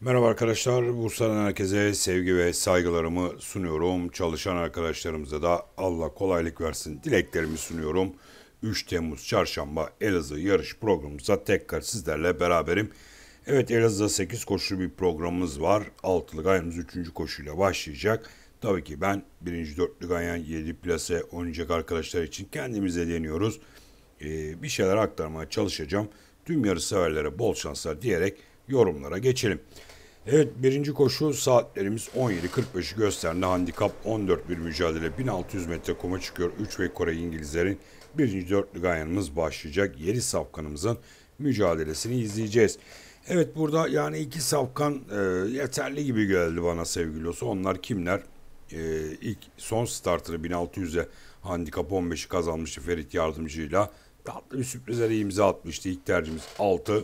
Merhaba arkadaşlar, Bursa'dan herkese sevgi ve saygılarımı sunuyorum. Çalışan arkadaşlarımıza da Allah kolaylık versin dileklerimi sunuyorum. 3 Temmuz Çarşamba Elazığ yarış programımıza tekrar sizlerle beraberim. Evet Elazığ'da 8 koşulu bir programımız var. 6'lık ayımız 3. koşuyla başlayacak. Tabii ki ben 1. 4'lük ayağın 7 plase oynayacak arkadaşlar için kendimize deniyoruz. Ee, bir şeyler aktarmaya çalışacağım. Tüm yarış severlere bol şanslar diyerek yorumlara geçelim. Evet birinci koşu saatlerimiz 17.45'i gösterdi. Handikap 14 bir mücadele 1600 metre kuma çıkıyor. 3 ve Kore İngilizlerin birinci dörtlü gayanımız başlayacak. Yeri safkanımızın mücadelesini izleyeceğiz. Evet burada yani iki safkan e, yeterli gibi geldi bana sevgili olsa. Onlar kimler? E, ilk son startını 1600'e handikap 15'i kazanmıştı Ferit yardımcıyla. Tatlı bir sürprizlere imza atmıştı. İlk tercihimiz 6 e,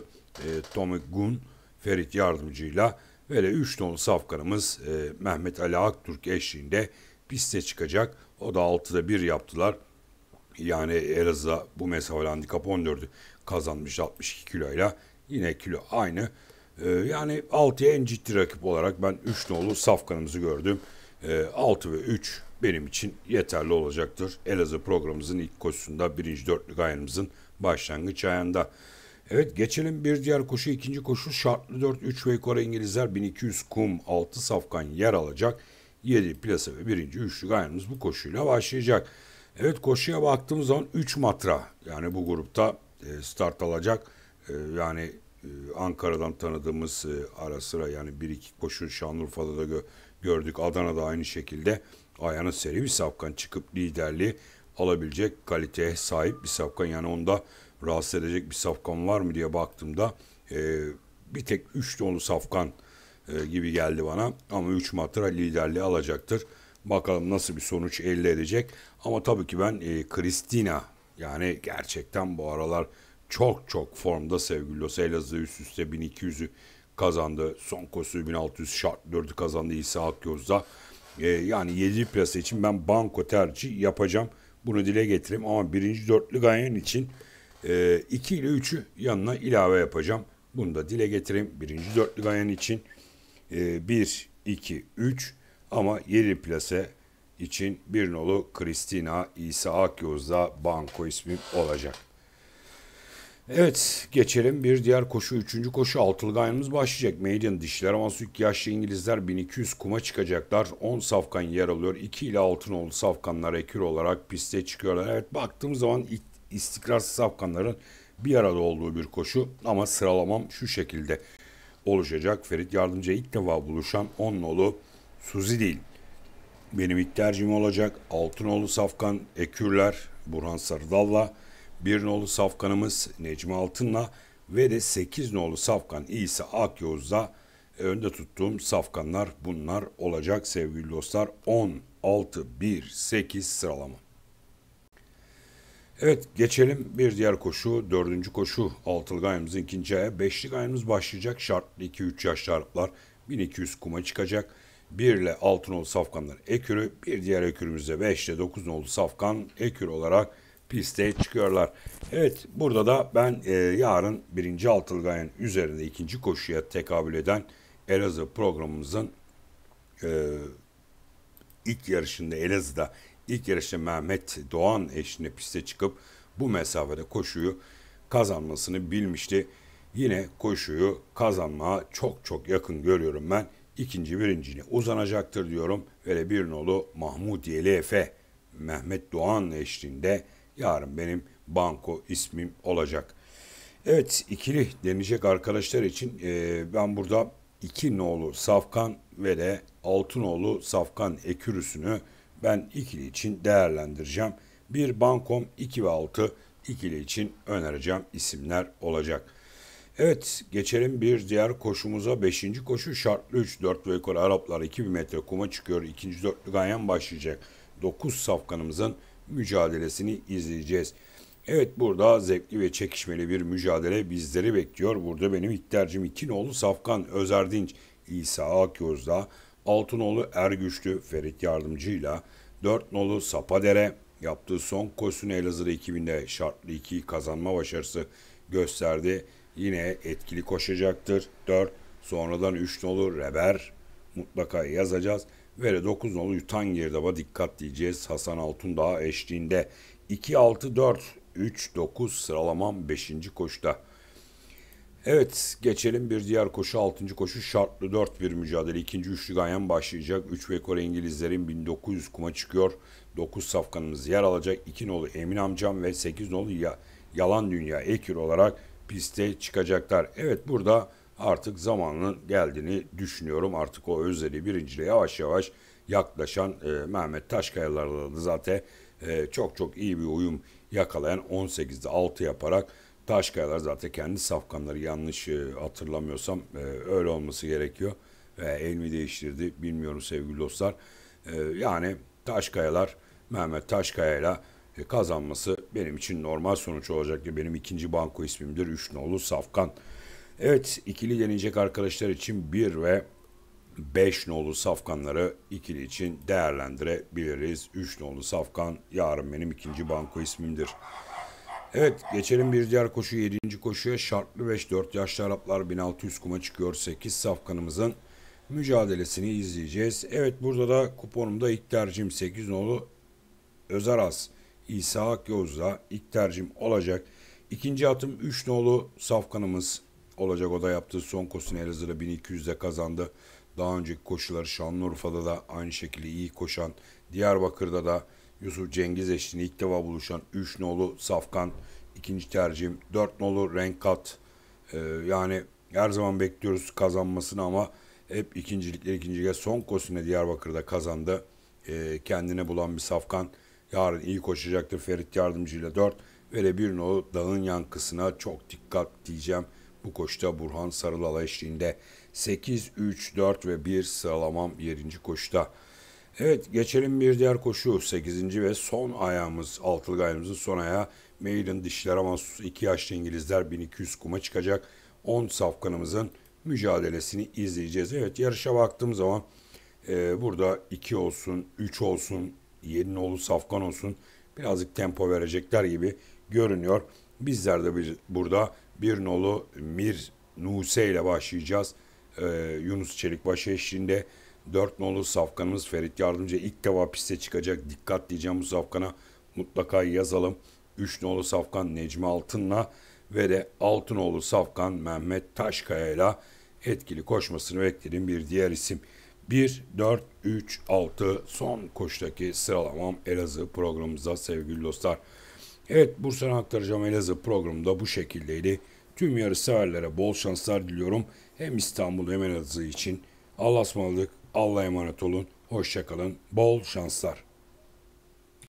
Tommy Gunn. Ferit Yardımcı'yla böyle 3 ton safkanımız e, Mehmet Ali Aktürk eşliğinde piste çıkacak. O da 6'da 1 yaptılar. Yani Elazığ'a bu mesafeli handikap 14'ü kazanmış 62 kiloyla. Yine kilo aynı. E, yani 6'ya en ciddi rakip olarak ben 3 nolu safkanımızı gördüm. E, 6 ve 3 benim için yeterli olacaktır. Elazığ programımızın ilk koşusunda birinci dörtlük ayarımızın başlangıç ayında. Evet geçelim bir diğer koşu ikinci koşu şartlı 4 3 ve yukarı İngilizler 1200 kum 6 safkan yer alacak. 7 plasa ve 1. üçlük gayemiz bu koşuyla başlayacak. Evet koşuya baktığımız zaman 3 matra yani bu grupta e, start alacak. E, yani e, Ankara'dan tanıdığımız ara sıra yani bir iki koşu Şanlıurfa'da da gördük. Adana'da aynı şekilde ayağına seri bir safkan çıkıp liderliği alabilecek kaliteye sahip bir safkan. Yani onda rahatsız edecek bir safkan var mı diye baktığımda e, bir tek 3 dolu safkan e, gibi geldi bana. Ama 3 matra liderliği alacaktır. Bakalım nasıl bir sonuç elde edecek. Ama tabii ki ben e, Kristina yani gerçekten bu aralar çok çok formda sevgili Los Elazığ üst üste 1200'ü kazandı. Son kosu 1600 şart 4'ü kazandı İsa Akyoz'da. E, yani 7 plase için ben banko tercih yapacağım. Bunu dile getireyim ama birinci dörtlü ganyan için e, ee, 2 ile 3'ü yanına ilave yapacağım. Bunu da dile getireyim. Birinci dörtlü gayen için e, 1, 2, 3 ama 7 plase için bir nolu Kristina İsa Akyoz'da banko ismi olacak. Evet geçelim bir diğer koşu. Üçüncü koşu altılı gayanımız başlayacak. Maiden dişler ama süt yaşlı İngilizler 1200 kuma çıkacaklar. 10 safkan yer alıyor. 2 ile altın nolu safkanlar ekür olarak piste çıkıyorlar. Evet baktığım zaman ilk istikrarsız Afganların bir arada olduğu bir koşu ama sıralamam şu şekilde oluşacak. Ferit Yardımcı ilk defa buluşan on nolu Suzi değil. Benim ilk tercihim olacak. Altınoğlu Safkan Ekürler, Burhan Sarıdal'la, bir nolu Safkan'ımız Necmi Altın'la ve de 8 nolu Safkan İsa Akyoz'da önde tuttuğum Safkanlar bunlar olacak sevgili dostlar. 10, 6, 1, 8 sıralama. Evet geçelim bir diğer koşu dördüncü koşu altılı gayemizin ikinci aya beşli gayemiz başlayacak şartlı 2-3 yaşlı Araplar 1200 kuma çıkacak. 1 ile 6 nolu safkanlar ekürü bir diğer ekürümüzde 5 ile 9 nolu safkan ekür olarak piste çıkıyorlar. Evet burada da ben e, yarın birinci altılı gayen üzerinde ikinci koşuya tekabül eden Elazığ programımızın e, ilk yarışında Elazığ'da ilk yarışta Mehmet Doğan eşliğinde piste çıkıp bu mesafede koşuyu kazanmasını bilmişti. Yine koşuyu kazanmaya çok çok yakın görüyorum ben. İkinci birincini uzanacaktır diyorum. Ve bir nolu Yeli Efe Mehmet Doğan eşliğinde yarın benim banko ismim olacak. Evet ikili deneyecek arkadaşlar için e, ben burada iki nolu Safkan ve de altı nolu Safkan Ekürüs'ünü ben ikili için değerlendireceğim. Bir Bankom 2 ve 6 ikili için önereceğim isimler olacak. Evet geçelim bir diğer koşumuza. Beşinci koşu şartlı 3 4 ve yukarı Araplar 2000 metre kuma çıkıyor. İkinci dörtlü ganyan başlayacak. 9 safkanımızın mücadelesini izleyeceğiz. Evet burada zevkli ve çekişmeli bir mücadele bizleri bekliyor. Burada benim ilk tercihim iki nolu Safkan Özerdinç, İsa Akyoz'da Altınoğlu Ergüçlü Ferit Yardımcı'yla dört nolu Sapadere yaptığı son koşusunu Elazığ 2000'de şartlı 2 kazanma başarısı gösterdi. Yine etkili koşacaktır. 4 sonradan 3 nolu Reber mutlaka yazacağız. Ve 9 nolu Yutan Girdaba dikkat diyeceğiz Hasan Altundağ eşliğinde. 2-6-4 3-9 sıralamam 5. koşuda. Evet geçelim bir diğer koşu 6. koşu şartlı 4 bir mücadele. ikinci üçlü ganyan başlayacak. 3 ve Kore İngilizlerin 1900 kuma çıkıyor. 9 safkanımız yer alacak. 2 nolu Emin amcam ve 8 nolu ya, Yalan Dünya Ekir olarak piste çıkacaklar. Evet burada artık zamanın geldiğini düşünüyorum. Artık o özleri birinciliğe yavaş yavaş yaklaşan e, Mehmet Taşkayalar'la zaten e, çok çok iyi bir uyum yakalayan 18'de 6 yaparak Taşkayalar zaten kendi safkanları yanlış hatırlamıyorsam e, öyle olması gerekiyor. E, El mi değiştirdi bilmiyorum sevgili dostlar. E, yani Taşkayalar Mehmet Taşkaya'yla kazanması benim için normal sonuç olacak ki benim ikinci banko ismimdir. Üç nolu Safkan. Evet ikili deneyecek arkadaşlar için bir ve 5 nolu safkanları ikili için değerlendirebiliriz. 3 nolu safkan yarın benim ikinci banko ismimdir. Evet geçelim bir diğer koşu 7. koşuya şartlı 5 4 yaşlı Araplar 1600 kuma çıkıyor 8 safkanımızın mücadelesini izleyeceğiz. Evet burada da kuponumda ilk tercihim 8 nolu Özaras İsa Yozda ilk tercihim olacak. İkinci atım 3 nolu safkanımız olacak. O da yaptığı son koşusunu Elazığ'da 1200'de kazandı. Daha önceki koşuları Şanlıurfa'da da aynı şekilde iyi koşan Diyarbakır'da da Yusuf Cengiz eşliğinde ilk defa buluşan 3 nolu Safkan ikinci tercihim. 4 nolu Renkat. Ee, yani her zaman bekliyoruz kazanmasını ama hep ikincilikler ikinciye son kosine Diyarbakır'da kazandı. Ee, kendine bulan bir Safkan yarın iyi koşacaktır Ferit yardımcıyla 4 ve bir nolu dağın yankısına çok dikkat diyeceğim. Bu koşuda Burhan Sarılal'a eşliğinde 8, 3, 4 ve 1 sıralamam 7. koşuda. Evet geçelim bir diğer koşu 8. ve son ayağımız altılı gayemizin son ayağı Maiden dişler ama 2 yaşlı İngilizler 1200 kuma çıkacak 10 safkanımızın mücadelesini izleyeceğiz. Evet yarışa baktığım zaman e, burada 2 olsun 3 olsun 7 nolu safkan olsun birazcık tempo verecekler gibi görünüyor. Bizler de bir, burada bir nolu Mir Nuse ile başlayacağız. E, Yunus Çelikbaşı eşliğinde Dört nolu safkanımız Ferit Yardımcı ilk defa piste çıkacak. Dikkat diyeceğim bu safkana mutlaka yazalım. Üç nolu safkan Necmi Altın'la ve de Altınoğlu Safkan Mehmet Taşkaya ile etkili koşmasını beklerim bir diğer isim. 1, 4, 3, 6 son koştaki sıralamam Elazığ programımıza sevgili dostlar. Evet Bursa'na aktaracağım Elazığ programı bu şekildeydi. Tüm yarı yarışseverlere bol şanslar diliyorum. Hem İstanbul hem Elazığ için. Allah'a ısmarladık. Allah'a emanet olun. Hoşçakalın. Bol şanslar.